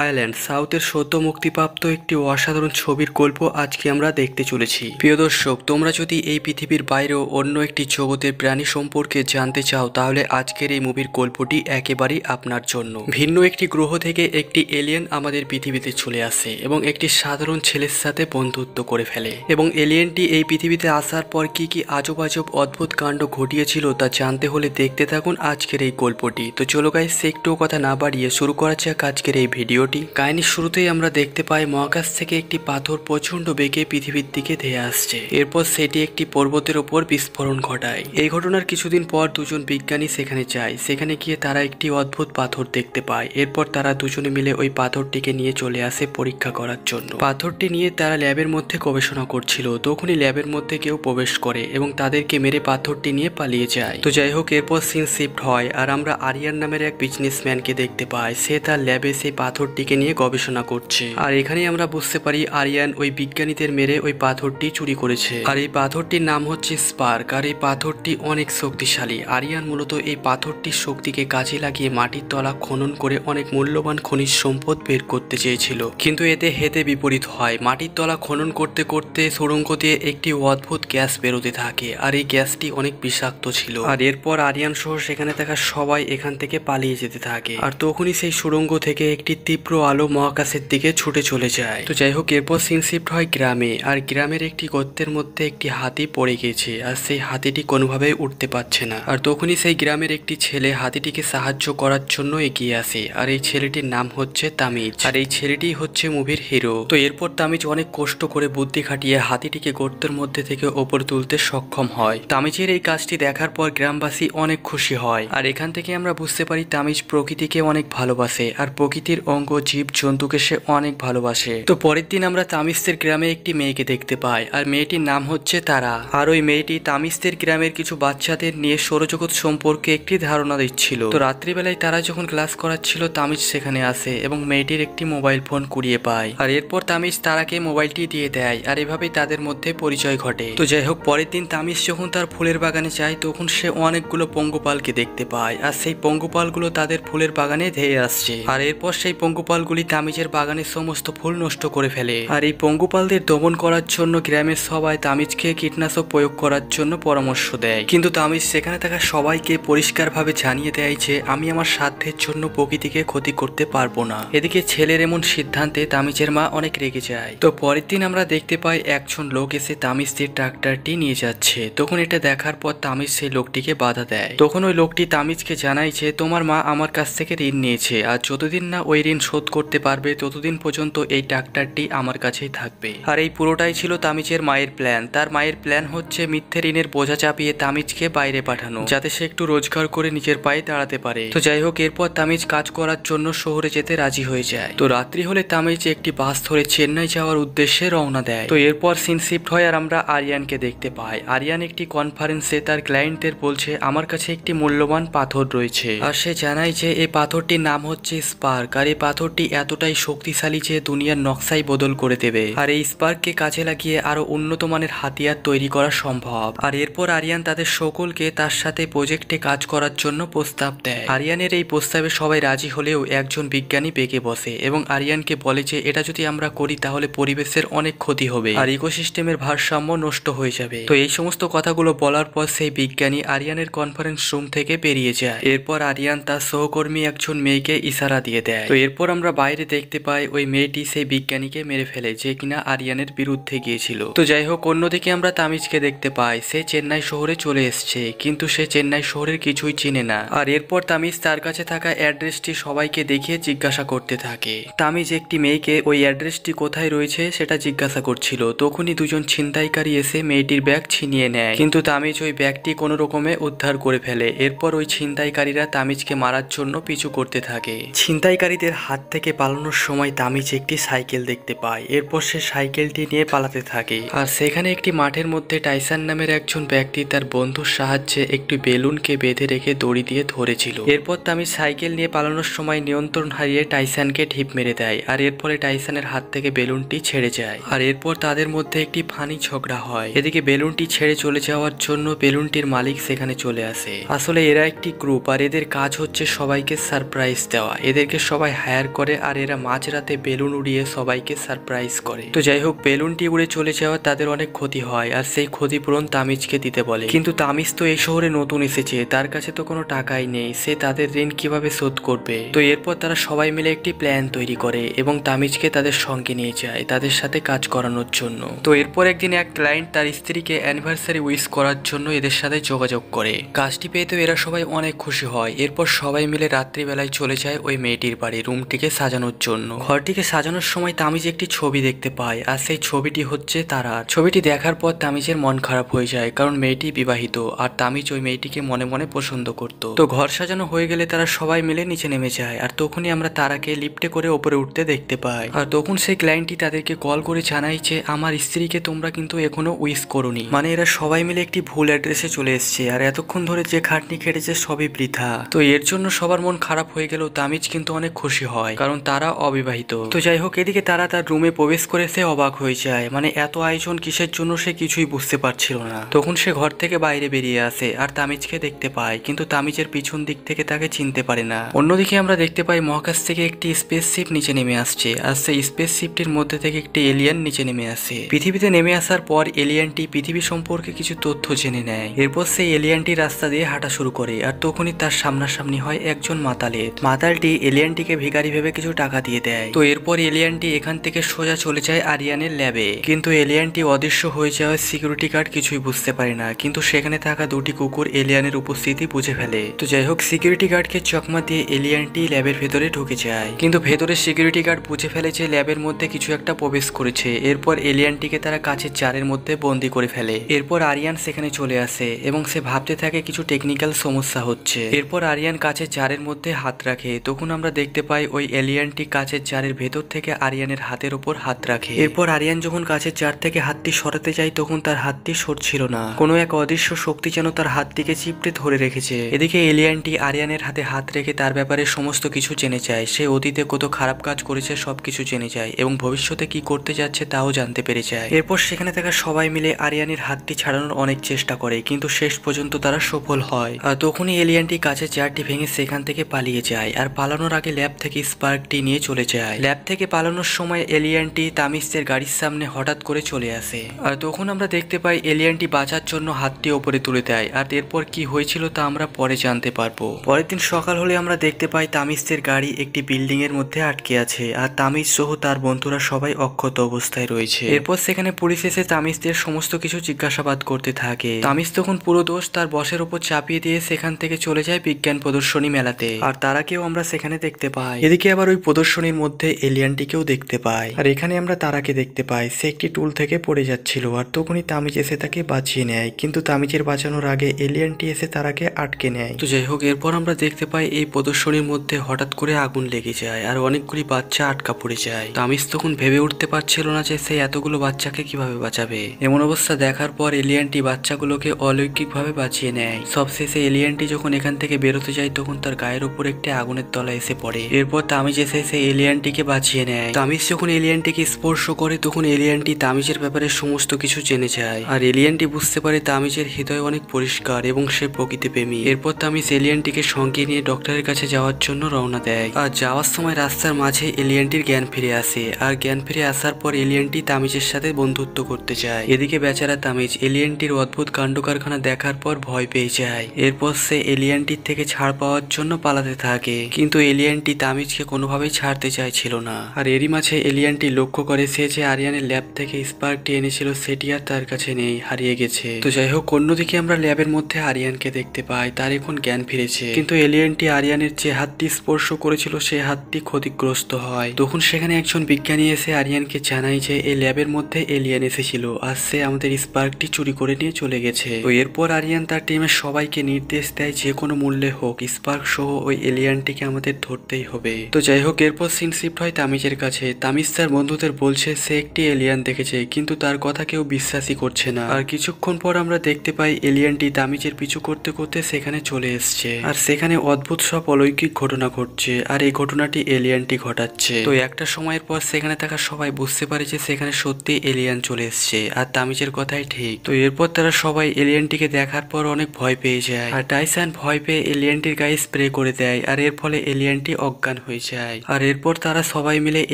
Ireland সাউথের সদ্য মুক্তিপ্রাপ্ত একটি অসাধারণ ছবির গল্প আজকে আমরা দেখতে চলেছি প্রিয় দর্শক তোমরা যদি এই পৃথিবীর বাইরেও অন্য একটি জগতের প্রাণী সম্পর্কে জানতে চাও তাহলে আজকের এই মুভির গল্পটি একেবারেই আপনার জন্য ভিন্ন একটি গ্রহ থেকে একটি এলিয়েন আমাদের পৃথিবীতে চলে আসে এবং একটি সাধারণ ছেলের সাথে বন্ধুত্ব করে ফেলে এবং এলিয়েনটি এই পৃথিবীতে আসার পর কি কি আজব আজব অদ্ভুত কাণ্ড ঘটিয়েছিল তা জানতে হলে দেখতে থাকুন আজকের এই গল্পটি তো চলো গাই সে একটু কথা না বাড়িয়ে শুরু করা যাক আজকের এই ভিডিও ভিডিওটি কাহিনীর শুরুতেই আমরা দেখতে পাই মহাকাশ থেকে একটি পাথর প্রচণ্ড বেগে পৃথিবীর দিকে ধেয়ে আসছে এরপর সেটি একটি পর্বতের ওপর বিস্ফোরণ ঘটায় এই ঘটনার কিছুদিন পর দুজন বিজ্ঞানী সেখানে যায় সেখানে গিয়ে তারা একটি অদ্ভুত পাথর দেখতে পায় এরপর তারা দুজনে মিলে ওই পাথরটিকে নিয়ে চলে আসে পরীক্ষা করার জন্য পাথরটি নিয়ে তারা ল্যাবের মধ্যে গবেষণা করছিল তখনই ল্যাবের মধ্যে কেউ প্রবেশ করে এবং তাদেরকে মেরে পাথরটি নিয়ে পালিয়ে যায় তো যাই হোক এরপর সিন শিফট হয় আর আমরা আরিয়ার নামের এক বিজনেসম্যানকে দেখতে পাই সে তার ল্যাবে সেই পাথর পাথরটিকে নিয়ে গবেষণা করছে আর এখানে আমরা বুঝতে পারি আরিয়ান ওই বিজ্ঞানীদের মেরে ওই পাথরটি চুরি করেছে আর এই পাথরটির নাম হচ্ছে স্পার্ক আর এই পাথরটি অনেক শক্তিশালী আরিয়ান মূলত এই পাথরটির শক্তিকে কাজে লাগিয়ে মাটির তলা খনন করে অনেক মূল্যবান খনিজ সম্পদ বের করতে চেয়েছিল কিন্তু এতে হেতে বিপরীত হয় মাটির তলা খনন করতে করতে সুড়ঙ্গ দিয়ে একটি অদ্ভুত গ্যাস বেরোতে থাকে আর এই গ্যাসটি অনেক বিষাক্ত ছিল আর এরপর আরিয়ান সহ সেখানে থাকা সবাই এখান থেকে পালিয়ে যেতে থাকে আর তখনই সেই সুড়ঙ্গ থেকে একটি তীব্র আলো মহাকাশের দিকে ছুটে চলে যায় তো যাই হোক এরপর সিন শিফট হয় গ্রামে আর গ্রামের একটি গর্তের মধ্যে একটি হাতি পড়ে গেছে আর সেই হাতিটি কোনোভাবে উঠতে পারছে না আর তখনই সেই গ্রামের একটি ছেলে হাতিটিকে সাহায্য করার জন্য এগিয়ে আসে আর এই ছেলেটির নাম হচ্ছে তামিজ আর এই ছেলেটি হচ্ছে মুভির হিরো তো এরপর তামিজ অনেক কষ্ট করে বুদ্ধি খাটিয়ে হাতিটিকে গর্তের মধ্যে থেকে ওপর তুলতে সক্ষম হয় তামিজের এই কাজটি দেখার পর গ্রামবাসী অনেক খুশি হয় আর এখান থেকে আমরা বুঝতে পারি তামিজ প্রকৃতিকে অনেক ভালোবাসে আর প্রকৃতির অঙ্গ অসংখ্য জীব জন্তুকে সে অনেক ভালোবাসে তো পরের দিন আমরা তামিস্তের গ্রামে একটি মেয়েকে দেখতে পাই আর মেয়েটির নাম হচ্ছে তারা আর ওই মেয়েটি তামিস্তের গ্রামের কিছু বাচ্চাদের নিয়ে সৌরজগৎ সম্পর্কে একটি ধারণা দিচ্ছিল তো রাত্রিবেলায় তারা যখন ক্লাস করাচ্ছিল তামিজ সেখানে আসে এবং মেয়েটির একটি মোবাইল ফোন কুড়িয়ে পায় আর এরপর তামিজ তারাকে মোবাইলটি দিয়ে দেয় আর এভাবেই তাদের মধ্যে পরিচয় ঘটে তো যাই হোক পরের দিন তামিজ যখন তার ফুলের বাগানে যায় তখন সে অনেকগুলো পঙ্গপালকে দেখতে পায় আর সেই পঙ্গপালগুলো তাদের ফুলের বাগানে ধেয়ে আসছে আর এরপর সেই পঙ্গুপালগুলি তামিজের বাগানের সমস্ত ফুল নষ্ট করে ফেলে আর এই পঙ্গুপালদের দমন করার জন্য গ্রামের সবাই তামিজকে কীটনাশক প্রয়োগ করার জন্য পরামর্শ দেয় কিন্তু তামিজ সেখানে থাকা সবাইকে পরিষ্কারভাবে জানিয়ে দেয় যে আমি আমার সাধ্যের জন্য প্রকৃতিকে ক্ষতি করতে পারবো না এদিকে ছেলের এমন সিদ্ধান্তে তামিজের মা অনেক রেগে যায় তো পরের দিন আমরা দেখতে পাই একজন লোক এসে তামিজদের ট্রাক্টরটি নিয়ে যাচ্ছে তখন এটা দেখার পর তামিজ সেই লোকটিকে বাধা দেয় তখন ওই লোকটি তামিজকে জানায় যে তোমার মা আমার কাছ থেকে ঋণ নিয়েছে আর যতদিন না ওই ঋণ শোধ করতে পারবে ততদিন পর্যন্ত এই ডাক্তারটি আমার কাছেই থাকবে আর এই পুরোটাই ছিল তামিজের মায়ের প্ল্যান তার মায়ের প্ল্যান হচ্ছে মিথ্যে ঋণের বোঝা চাপিয়ে তামিজকে বাইরে পাঠানো যাতে সে একটু রোজগার করে নিজের পায়ে দাঁড়াতে পারে তো যাই হোক এরপর তামিজ কাজ করার জন্য শহরে যেতে রাজি হয়ে যায় তো রাত্রি হলে তামিজ একটি বাস ধরে চেন্নাই যাওয়ার উদ্দেশ্যে রওনা দেয় তো এরপর সিন শিফট হয় আর আমরা আরিয়ানকে দেখতে পাই আরিয়ান একটি কনফারেন্সে তার ক্লায়েন্টদের বলছে আমার কাছে একটি মূল্যবান পাথর রয়েছে আর সে জানায় যে এই পাথরটির নাম হচ্ছে স্পার্ক আর এই পাথর পাথরটি এতটাই শক্তিশালী যে দুনিয়ার নকশাই বদল করে দেবে আর এই স্পার্ককে কাজে লাগিয়ে আরো উন্নত মানের হাতিয়ার তৈরি করা সম্ভব আর এরপর আরিয়ান তাদের সকলকে তার সাথে প্রজেক্টে কাজ করার জন্য প্রস্তাব দেয় আরিয়ানের এই প্রস্তাবে সবাই রাজি হলেও একজন বিজ্ঞানী বেঁকে বসে এবং আরিয়ানকে বলে যে এটা যদি আমরা করি তাহলে পরিবেশের অনেক ক্ষতি হবে আর ইকোসিস্টেমের ভারসাম্য নষ্ট হয়ে যাবে তো এই সমস্ত কথাগুলো বলার পর সেই বিজ্ঞানী আরিয়ানের কনফারেন্স রুম থেকে বেরিয়ে যায় এরপর আরিয়ান তার সহকর্মী একজন মেয়েকে ইশারা দিয়ে দেয় তো এরপর তারপর আমরা বাইরে দেখতে পাই ওই মেয়েটি সেই বিজ্ঞানীকে মেরে ফেলে যে কিনা আরিয়ানের বিরুদ্ধে গিয়েছিল তো যাই হোক অন্যদিকে আমরা তামিজকে দেখতে পাই সে চেন্নাই শহরে চলে এসছে কিন্তু সে চেন্নাই শহরের কিছুই চিনে না আর এরপর তামিজ তার কাছে থাকা অ্যাড্রেসটি সবাইকে দেখিয়ে জিজ্ঞাসা করতে থাকে তামিজ একটি মেয়েকে ওই অ্যাড্রেসটি কোথায় রয়েছে সেটা জিজ্ঞাসা করছিল তখনই দুজন ছিনতাইকারী এসে মেয়েটির ব্যাগ ছিনিয়ে নেয় কিন্তু তামিজ ওই ব্যাগটি কোনো রকমে উদ্ধার করে ফেলে এরপর ওই ছিনতাইকারীরা তামিজকে মারার জন্য পিছু করতে থাকে ছিনতাইকারীদের হাত হাত থেকে পালানোর সময় তামিজ একটি সাইকেল দেখতে পায় এরপর সে সাইকেলটি নিয়ে পালাতে থাকে আর সেখানে একটি মাঠের মধ্যে টাইসান নামের একজন ব্যক্তি তার বন্ধুর সাহায্যে একটি বেলুনকে বেঁধে রেখে দড়ি দিয়ে ধরেছিল এরপর তামিজ সাইকেল নিয়ে পালানোর সময় নিয়ন্ত্রণ হারিয়ে টাইসানকে ঢিপ মেরে দেয় আর এর ফলে টাইসানের হাত থেকে বেলুনটি ছেড়ে যায় আর এরপর তাদের মধ্যে একটি ফানি ঝগড়া হয় এদিকে বেলুনটি ছেড়ে চলে যাওয়ার জন্য বেলুনটির মালিক সেখানে চলে আসে আসলে এরা একটি গ্রুপ আর এদের কাজ হচ্ছে সবাইকে সারপ্রাইজ দেওয়া এদেরকে সবাই হায়ার ফায়ার করে আর এরা মাঝরাতে বেলুন উড়িয়ে সবাইকে সারপ্রাইজ করে তো যাই হোক বেলুনটি উড়ে চলে যাওয়া তাদের অনেক ক্ষতি হয় আর সেই ক্ষতিপূরণ তামিজকে দিতে বলে কিন্তু তামিজ তো এই শহরে নতুন এসেছে তার কাছে তো কোনো টাকাই নেই সে তাদের ঋণ কিভাবে শোধ করবে তো এরপর তারা সবাই মিলে একটি প্ল্যান তৈরি করে এবং তামিজকে তাদের সঙ্গে নিয়ে যায় তাদের সাথে কাজ করানোর জন্য তো এরপর একদিন এক ক্লায়েন্ট তার স্ত্রীকে অ্যানিভার্সারি উইশ করার জন্য এদের সাথে যোগাযোগ করে কাজটি পেয়ে তো এরা সবাই অনেক খুশি হয় এরপর সবাই মিলে রাত্রিবেলায় চলে যায় ওই মেয়েটির বাড়ি রুম রুমটিকে সাজানোর জন্য ঘরটিকে সাজানোর সময় তামিজ একটি ছবি দেখতে পায় আর সেই ছবিটি হচ্ছে তারা ছবিটি দেখার পর তামিজের মন খারাপ হয়ে যায় কারণ মেয়েটি বিবাহিত আর তামিজ ওই মেয়েটিকে মনে মনে পছন্দ করত তো ঘর সাজানো হয়ে গেলে তারা সবাই মিলে নিচে নেমে যায় আর তখনই আমরা তারাকে লিফটে করে ওপরে উঠতে দেখতে পাই আর তখন সেই ক্লায়েন্টটি তাদেরকে কল করে জানাই যে আমার স্ত্রীকে তোমরা কিন্তু এখনো উইস করনি মানে এরা সবাই মিলে একটি ভুল অ্যাড্রেসে চলে এসছে আর এতক্ষণ ধরে যে খাটনি খেটেছে সবই বৃথা তো এর জন্য সবার মন খারাপ হয়ে গেলেও তামিজ কিন্তু অনেক খুশি হয় হয় কারণ তারা অবিবাহিত তো যাই হোক এদিকে তারা তার রুমে প্রবেশ করে সে অবাক হয়ে যায় মানে এত আয়োজন কিসের জন্য সে কিছুই বুঝতে পারছিল না তখন সে ঘর থেকে বাইরে বেরিয়ে আসে আর তামিজকে দেখতে পায় কিন্তু তামিজের পিছন দিক থেকে তাকে চিনতে পারে না অন্যদিকে আমরা দেখতে পাই মহাকাশ থেকে একটি স্পেসশিপ নিচে নেমে আসছে আর সেই স্পেসশিপটির মধ্যে থেকে একটি এলিয়ান নিচে নেমে আসে পৃথিবীতে নেমে আসার পর এলিয়ানটি পৃথিবী সম্পর্কে কিছু তথ্য জেনে নেয় এরপর সেই এলিয়ানটি রাস্তা দিয়ে হাঁটা শুরু করে আর তখনই তার সামনাসামনি হয় একজন মাতালের মাতালটি এলিয়ানটিকে ভিকারি শিকারি ভেবে কিছু টাকা দিয়ে দেয় তো এরপর এলিয়ানটি এখান থেকে সোজা চলে যায় আরিয়ানের ল্যাবে কিন্তু এলিয়ানটি অদৃশ্য হয়ে যাওয়ায় সিকিউরিটি গার্ড কিছুই বুঝতে পারে না কিন্তু সেখানে থাকা দুটি কুকুর এলিয়ানের উপস্থিতি বুঝে ফেলে তো যাই হোক সিকিউরিটি গার্ডকে চকমা দিয়ে এলিয়ানটি ল্যাবের ভেতরে ঢুকে যায় কিন্তু ভেতরে সিকিউরিটি গার্ড বুঝে ফেলে যে ল্যাবের মধ্যে কিছু একটা প্রবেশ করেছে এরপর এলিয়ানটিকে তারা কাছের চারের মধ্যে বন্দি করে ফেলে এরপর আরিয়ান সেখানে চলে আসে এবং সে ভাবতে থাকে কিছু টেকনিক্যাল সমস্যা হচ্ছে এরপর আরিয়ান কাছে চারের মধ্যে হাত রাখে তখন আমরা দেখতে পাই ওই এলিয়ানটি কাছের চারের ভেতর থেকে আরিয়ানের হাতের ওপর হাত রাখে এরপর আরিয়ান যখন কাছের চার থেকে হাতটি সরাতে যায় তখন তার হাতটি সরছিল না কোনো এক অদৃশ্য শক্তি যেন তার হাতটিকে চিপটে ধরে রেখেছে এদিকে এলিয়ানটি আরিয়ানের হাতে হাত রেখে তার ব্যাপারে সমস্ত কিছু জেনে যায় সে অতীতে কত খারাপ কাজ করেছে সবকিছু জেনে যায় এবং ভবিষ্যতে কি করতে যাচ্ছে তাও জানতে পেরে যায় এরপর সেখানে থাকা সবাই মিলে আরিয়ানের হাতটি ছাড়ানোর অনেক চেষ্টা করে কিন্তু শেষ পর্যন্ত তারা সফল হয় আর তখনই এলিয়ানটি কাছে চেয়ারটি ভেঙে সেখান থেকে পালিয়ে যায় আর পালানোর আগে ল্যাব থেকে স্পার্কটি নিয়ে চলে যায় ল্যাব থেকে পালানোর সময় এলিয়ানটি তামিসের গাড়ির সামনে হঠাৎ করে চলে আসে আর তখন আমরা দেখতে পাই এলিয়ানটি বাঁচার জন্য হাতটি ওপরে তুলে দেয় আর এরপর কি হয়েছিল তা আমরা পরে জানতে পারবো পরের দিন সকাল হলে আমরা দেখতে পাই তামিসের গাড়ি একটি বিল্ডিং এর মধ্যে আটকে আছে আর তামিজ সহ তার বন্ধুরা সবাই অক্ষত অবস্থায় রয়েছে এরপর সেখানে পুলিশ এসে তামিজদের সমস্ত কিছু জিজ্ঞাসাবাদ করতে থাকে তামিজ তখন পুরো দোষ তার বসের উপর চাপিয়ে দিয়ে সেখান থেকে চলে যায় বিজ্ঞান প্রদর্শনী মেলাতে আর তারা কেউ আমরা সেখানে দেখতে পাই এদিকে আবার ওই প্রদর্শনীর মধ্যে এলিয়ানটিকেও দেখতে পাই আর এখানে আমরা তারাকে দেখতে পাই সে একটি টুল থেকে পড়ে যাচ্ছিল আর তখনই তামিজ এসে তাকে বাঁচিয়ে নেয় কিন্তু তামিজের বাঁচানোর আগে এলিয়ানটি এসে তারাকে আটকে নেয় তো যাই হোক এরপর আমরা দেখতে পাই এই প্রদর্শনীর মধ্যে হঠাৎ করে আগুন লেগে যায় আর অনেকগুলি বাচ্চা আটকা পড়ে যায় তামিজ তখন ভেবে উঠতে পারছিল না যে সে এতগুলো বাচ্চাকে কিভাবে বাঁচাবে এমন অবস্থা দেখার পর এলিয়ানটি বাচ্চাগুলোকে অলৌকিকভাবে বাঁচিয়ে নেয় সবশেষে এলিয়ানটি যখন এখান থেকে বেরোতে যায় তখন তার গায়ের উপর একটি আগুনের তলা এসে পড়ে এরপর তামিজ এসে সেই এলিয়ানটিকে বাঁচিয়ে নেয় তামিজ যখন এলিয়ানটিকে স্পর্শ করে তখন এলিয়ানটি তামিজের ব্যাপারে সমস্ত কিছু জেনে যায় আর এলিয়ানটি বুঝতে পারে তামিজের হৃদয় অনেক পরিষ্কার এবং সে প্রকৃতি প্রেমী এরপর তামিজ এলিয়ানটিকে সঙ্গে নিয়ে ডক্টরের কাছে যাওয়ার জন্য রওনা দেয় আর যাওয়ার সময় রাস্তার মাঝে এলিয়ানটির জ্ঞান ফিরে আসে আর জ্ঞান ফিরে আসার পর এলিয়ানটি তামিজের সাথে বন্ধুত্ব করতে চায় এদিকে বেচারা তামিজ এলিয়ানটির অদ্ভুত কাণ্ড কারখানা দেখার পর ভয় পেয়ে যায় এরপর সে এলিয়ানটির থেকে ছাড় পাওয়ার জন্য পালাতে থাকে কিন্তু এলিয়ানটি তামিজ সে কোনোভাবেই ছাড়তে চাইছিল না আর এরই মাঝে এলিয়ানটি লক্ষ্য করে সে যে আরিয়ানের ল্যাব থেকে স্পার্কটি এনেছিল সেটি আর তার কাছে নেই হারিয়ে গেছে তো যাই হোক অন্যদিকে আমরা ল্যাবের মধ্যে আরিয়ানকে দেখতে পাই তার এখন জ্ঞান ফিরেছে কিন্তু এলিয়ানটি আরিয়ানের যে হাতটি স্পর্শ করেছিল সে হাতটি ক্ষতিগ্রস্ত হয় তখন সেখানে একজন বিজ্ঞানী এসে আরিয়ানকে জানায় যে এই ল্যাবের মধ্যে এলিয়ান এসেছিল আর সে আমাদের স্পার্কটি চুরি করে নিয়ে চলে গেছে তো এরপর আরিয়ান তার টিমের সবাইকে নির্দেশ দেয় যে কোনো মূল্যে হোক স্পার্ক সহ ওই এলিয়ানটিকে আমাদের ধরতেই হবে তো যাই হোক এরপর সিন শিফট হয় তামিজের কাছে তামিজ তার বন্ধুদের বলছে সে একটি এলিয়ান দেখেছে কিন্তু তার কথা কেউ বিশ্বাসই করছে না আর কিছুক্ষণ পর আমরা দেখতে পাই এলিয়ানটি তামিজের পিছু করতে করতে সেখানে চলে এসছে আর সেখানে অদ্ভুত সব অলৌকিক ঘটনা ঘটছে আর এই ঘটনাটি এলিয়ানটি ঘটাচ্ছে তো একটা সময়ের পর সেখানে থাকা সবাই বুঝতে পারে যে সেখানে সত্যি এলিয়ান চলে এসছে আর তামিজের কথাই ঠিক তো এরপর তারা সবাই এলিয়ানটিকে দেখার পর অনেক ভয় পেয়ে যায় আর টাইসান ভয় পেয়ে এলিয়ানটির গায়ে স্প্রে করে দেয় আর এর ফলে এলিয়ানটি অজ্ঞান হয়ে যায় আর এরপর তারা সবাই মিলে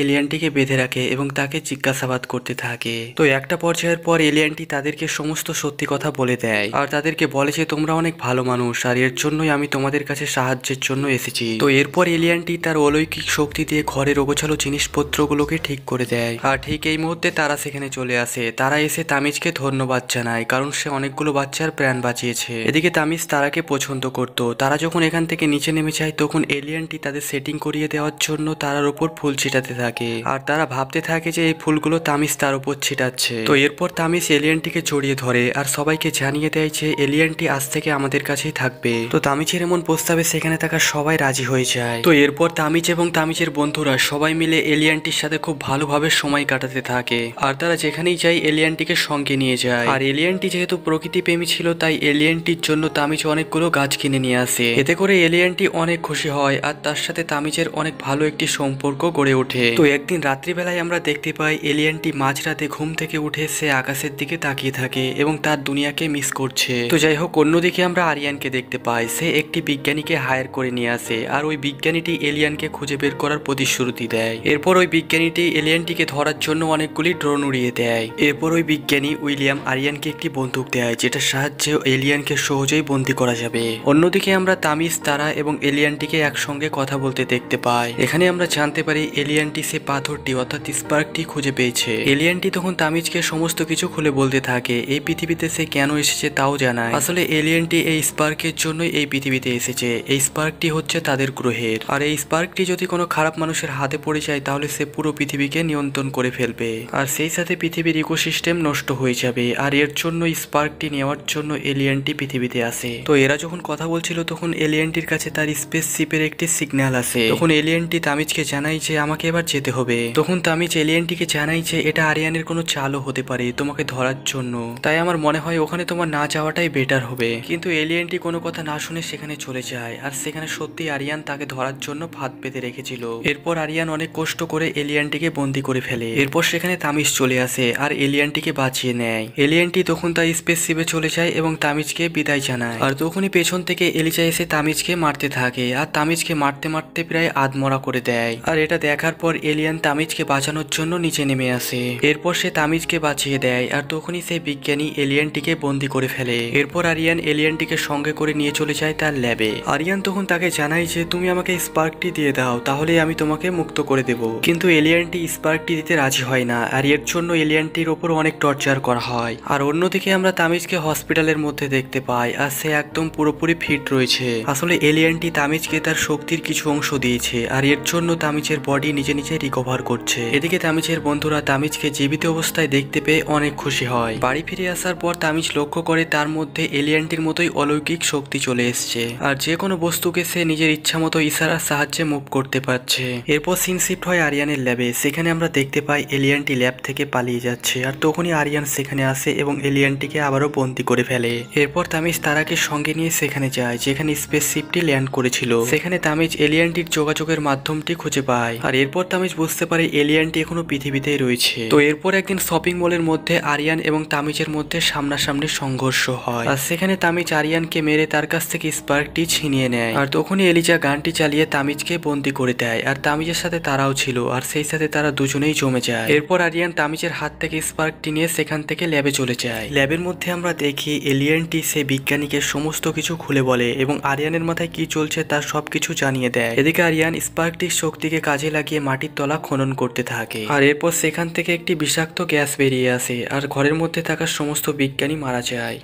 এলিয়ানটিকে বেঁধে রাখে এবং তাকে জিজ্ঞাসাবাদ করতে থাকে তো একটা পর্যায়ের পর এলিয়ানটি তাদেরকে সমস্ত সত্যি কথা বলে দেয় আর তাদেরকে বলে যে তোমরা অনেক ভালো মানুষ আর এর জন্যই আমি তোমাদের কাছে সাহায্যের জন্য এসেছি তো এরপর এলিয়ানটি তার অলৌকিক শক্তি দিয়ে ঘরের অগোছালো জিনিসপত্রগুলোকে ঠিক করে দেয় আর ঠিক এই মুহূর্তে তারা সেখানে চলে আসে তারা এসে তামিজকে ধন্যবাদ জানায় কারণ সে অনেকগুলো বাচ্চার প্রাণ বাঁচিয়েছে এদিকে তামিজ তারাকে পছন্দ করত তারা যখন এখান থেকে নিচে নেমে যায় তখন এলিয়ানটি তাদের সেটিং করিয়ে ছড়িয়ে দেওয়ার জন্য তারার উপর ফুল ছিটাতে থাকে আর তারা ভাবতে থাকে যে এই ফুলগুলো তামিজ তার উপর ছিটাচ্ছে তো এরপর তামিজ এলিয়ানটিকে জড়িয়ে ধরে আর সবাইকে জানিয়ে দেয় যে এলিয়েনটি আজ থেকে আমাদের কাছেই থাকবে তো তামিজের এমন প্রস্তাবে সেখানে থাকা সবাই রাজি হয়ে যায় তো এরপর তামিজ এবং তামিজের বন্ধুরা সবাই মিলে এলিয়ানটির সাথে খুব ভালোভাবে সময় কাটাতে থাকে আর তারা যেখানেই যায় এলিয়ানটিকে সঙ্গে নিয়ে যায় আর এলিয়ানটি যেহেতু প্রকৃতি প্রেমী ছিল তাই এলিয়ানটির জন্য তামিজ অনেকগুলো গাছ কিনে নিয়ে আসে এতে করে এলিয়ানটি অনেক খুশি হয় আর তার সাথে তামিজের অনেক ভালো একটি সম্পর্ক গড়ে ওঠে তো একদিন রাত্রিবেলায় আমরা দেখতে পাই এলিয়ানটি মাঝরাতে ঘুম থেকে উঠে সে আকাশের দিকে তাকিয়ে থাকে এবং তার দুনিয়াকে মিস করছে তো যাই হোক অন্যদিকে আমরা আরিয়ানকে দেখতে পাই সে একটি বিজ্ঞানীকে হায়ার করে নিয়ে আসে আর ওই বিজ্ঞানীটি এলিয়ানকে খুঁজে বের করার প্রতিশ্রুতি দেয় এরপর ওই বিজ্ঞানীটি এলিয়ানটিকে ধরার জন্য অনেকগুলি ড্রোন উড়িয়ে দেয় এরপর ওই বিজ্ঞানী উইলিয়াম আরিয়ানকে একটি বন্দুক দেয় যেটার সাহায্যে এলিয়ানকে সহজেই বন্দি করা যাবে অন্যদিকে আমরা তামিজ তারা এবং এলিয়ানটিকে একসঙ্গে কথা বলতে দেখতে পায় এখানে আমরা জানতে পারি এলিয়ানটি সে পাথরটি অর্থাৎ স্পার্কটি খুঁজে পেয়েছে এলিয়ানটি তখন তামিজকে সমস্ত কিছু খুলে বলতে থাকে এই পৃথিবীতে সে কেন এসেছে তাও জানায় আসলে এলিয়ানটি এই স্পার্কের জন্যই এই পৃথিবীতে এসেছে এই স্পার্কটি হচ্ছে তাদের গ্রহের আর এই স্পার্কটি যদি কোনো খারাপ মানুষের হাতে পড়ে যায় তাহলে সে পুরো পৃথিবীকে নিয়ন্ত্রণ করে ফেলবে আর সেই সাথে পৃথিবীর ইকোসিস্টেম নষ্ট হয়ে যাবে আর এর জন্য স্পার্কটি নেওয়ার জন্য এলিয়ানটি পৃথিবীতে আসে তো এরা যখন কথা বলছিল তখন এলিয়ানটির কাছে তার স্পেস শিপের একটি সিগন্যাল আসে তখন এলিয়েনটি তামিজকে জানাই যে আমাকে এবার যেতে হবে তখন তামিজ এলিয়েনটিকে জানাই যে এটা আরিয়ানের কোনো চালও হতে পারে তোমাকে ধরার জন্য তাই আমার মনে হয় ওখানে তোমার না যাওয়াটাই বেটার হবে কিন্তু এলিয়েনটি কোনো কথা না শুনে সেখানে চলে যায় আর সেখানে সত্যি আরিয়ান তাকে ধরার জন্য ফাঁদ পেতে রেখেছিল এরপর আরিয়ান অনেক কষ্ট করে এলিয়ানটিকে বন্দি করে ফেলে এরপর সেখানে তামিজ চলে আসে আর এলিয়ানটিকে বাঁচিয়ে নেয় এলিয়ানটি তখন তার স্পেসশিপে চলে যায় এবং তামিজকে বিদায় জানায় আর তখনই পেছন থেকে এলিজা এসে তামিজকে মারতে থাকে আর তামিজকে মারতে মারতে প্রায় আদমরা করে দেয় আর এটা দেখার পর এলিয়ান তামিজকে বাঁচানোর জন্য নিচে নেমে আসে এরপর সে তামিজকে বাঁচিয়ে দেয় আর তখনই সে বিজ্ঞানী এলিয়ানটিকে বন্দি করে ফেলে এরপর আরিয়ান এলিয়ানটিকে সঙ্গে করে নিয়ে চলে যায় তার ল্যাবে আরিয়ান তখন তাকে জানায় যে তুমি আমাকে স্পার্কটি দিয়ে দাও তাহলে আমি তোমাকে মুক্ত করে দেব কিন্তু এলিয়ানটি স্পার্কটি দিতে রাজি হয় না আর এর জন্য এলিয়ানটির ওপর অনেক টর্চার করা হয় আর অন্যদিকে আমরা তামিজকে হসপিটালের মধ্যে দেখতে পাই আর সে একদম পুরোপুরি ফিট রয়েছে আসলে এলিয়ানটি তামিজকে তার শক্তির কিছু অংশ দিয়েছে যাচ্ছে আর এর জন্য তামিজের বডি নিজে নিজে রিকভার করছে এদিকে তামিজের বন্ধুরা তামিজকে জীবিত অবস্থায় দেখতে পেয়ে অনেক খুশি হয় বাড়ি ফিরে আসার পর তামিজ লক্ষ্য করে তার মধ্যে এলিয়ানটির মতোই অলৌকিক শক্তি চলে এসছে আর যে কোনো বস্তুকে সে নিজের ইচ্ছা মতো ইশারার সাহায্যে মুভ করতে পারছে এরপর সিন শিফট হয় আরিয়ানের ল্যাবে সেখানে আমরা দেখতে পাই এলিয়ানটি ল্যাব থেকে পালিয়ে যাচ্ছে আর তখনই আরিয়ান সেখানে আসে এবং এলিয়ানটিকে আবারও বন্দি করে ফেলে এরপর তামিজ তারাকে সঙ্গে নিয়ে সেখানে যায় যেখানে স্পেস শিপটি ল্যান্ড করেছিল সেখানে তামিজ এলিয়ানটির যোগাযোগ যোগাযোগের মাধ্যমটি খুঁজে পায় আর এরপর তামিজ বুঝতে পারে এলিয়ানটি এখনো পৃথিবীতেই রয়েছে তো এরপর একদিন শপিং মলের মধ্যে আরিয়ান এবং তামিজের মধ্যে সামনাসামনি সংঘর্ষ হয় আর সেখানে তামিজ আরিয়ানকে মেরে তার কাছ থেকে স্পার্কটি ছিনিয়ে নেয় আর তখনই এলিজা গানটি চালিয়ে তামিজকে বন্দি করে দেয় আর তামিজের সাথে তারাও ছিল আর সেই সাথে তারা দুজনেই জমে যায় এরপর আরিয়ান তামিজের হাত থেকে স্পার্কটি নিয়ে সেখান থেকে ল্যাবে চলে যায় ল্যাবের মধ্যে আমরা দেখি এলিয়ানটি সে বিজ্ঞানীকে সমস্ত কিছু খুলে বলে এবং আরিয়ানের মাথায় কি চলছে তার সবকিছু জানিয়ে দেয় এদিকে আরিয়ান এলিয়ান স্পার্কটির শক্তিকে কাজে লাগিয়ে মাটির তলা খনন করতে থাকে আর এরপর সেখান থেকে একটি বিষাক্ত গ্যাস বেরিয়ে আসে আর ঘরের মধ্যে থাকা সমস্ত বিজ্ঞানী মারা যায়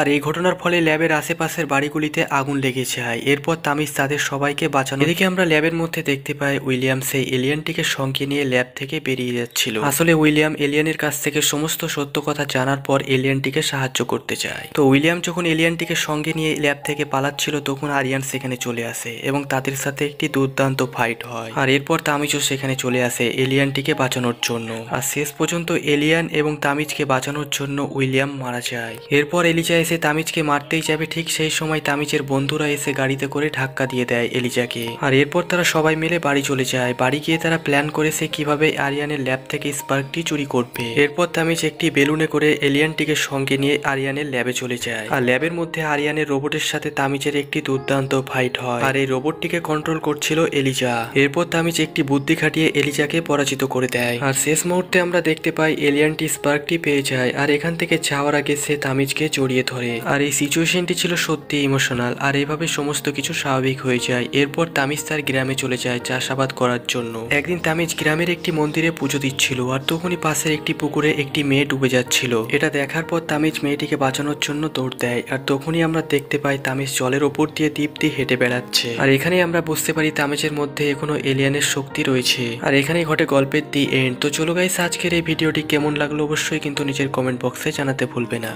আর এই ঘটনার ফলে ল্যাবের আশেপাশের বাড়িগুলিতে আগুন লেগেছে হয় এরপর তামিজ তাদের সবাইকে বাঁচানো এদিকে আমরা ল্যাবের মধ্যে দেখতে পাই উইলিয়াম সেই এলিয়ানটিকে সঙ্গে নিয়ে ল্যাব থেকে বেরিয়ে যাচ্ছিল আসলে উইলিয়াম এলিয়ানের কাছ থেকে সমস্ত সত্য কথা জানার পর এলিয়ানটিকে সাহায্য করতে চায় তো উইলিয়াম যখন এলিয়ানটিকে সঙ্গে নিয়ে ল্যাব থেকে পালাচ্ছিল তখন আরিয়ান সেখানে চলে আসে এবং তাদের সাথে একটি দুর্দান্ত ফাইট হয় আর এরপর তামিজও সেখানে চলে আসে এলিয়ানটিকে বাঁচানোর জন্য আর শেষ পর্যন্ত এলিয়ান এবং তামিজকে বাঁচানোর জন্য উইলিয়াম মারা যায় এরপর এলিজায় এসে তামিজকে মারতেই যাবে ঠিক সেই সময় তামিজের বন্ধুরা এসে গাড়িতে করে ধাক্কা দিয়ে দেয় এলিজাকে আর এরপর তারা সবাই মিলে বাড়ি চলে যায় বাড়ি গিয়ে তারা প্ল্যান করে সে কিভাবে আরিয়ানের ল্যাব থেকে স্পার্কটি চুরি করবে এরপর তামিজ একটি বেলুনে করে এলিয়ানটিকে সঙ্গে নিয়ে আরিয়ানের ল্যাবে চলে যায় আর ল্যাবের মধ্যে আরিয়ানের রোবটের সাথে তামিজের একটি দুর্দান্ত ফাইট হয় আর এই রোবটটিকে কন্ট্রোল করছিল এলিজা এরপর তামিজ একটি বুদ্ধি খাটিয়ে এলিজাকে পরাজিত করে দেয় আর শেষ মুহূর্তে আমরা দেখতে পাই এলিয়ানটি স্পার্কটি পেয়ে যায় আর এখান থেকে যাওয়ার আগে সে তামিজকে জড়িয়ে ধরে ধরে আর এই সিচুয়েশনটি ছিল সত্যি ইমোশনাল আর এভাবে সমস্ত কিছু স্বাভাবিক হয়ে যায় এরপর তামিজ তার গ্রামে চলে যায় চাষাবাদ করার জন্য একদিন তামিজ গ্রামের একটি মন্দিরে পুজো দিচ্ছিল আর তখনই পাশের একটি পুকুরে একটি মেয়ে ডুবে যাচ্ছিল এটা দেখার পর তামিজ মেয়েটিকে বাঁচানোর জন্য দৌড় দেয় আর তখনই আমরা দেখতে পাই তামিজ জলের ওপর দিয়ে দীপ্তি হেঁটে বেড়াচ্ছে আর এখানে আমরা বুঝতে পারি তামিজের মধ্যে এখনো এলিয়ানের শক্তি রয়েছে আর এখানে ঘটে গল্পের দি এন্ড তো চলো গাইস আজকের এই ভিডিওটি কেমন লাগলো অবশ্যই কিন্তু নিজের কমেন্ট বক্সে জানাতে ভুলবে না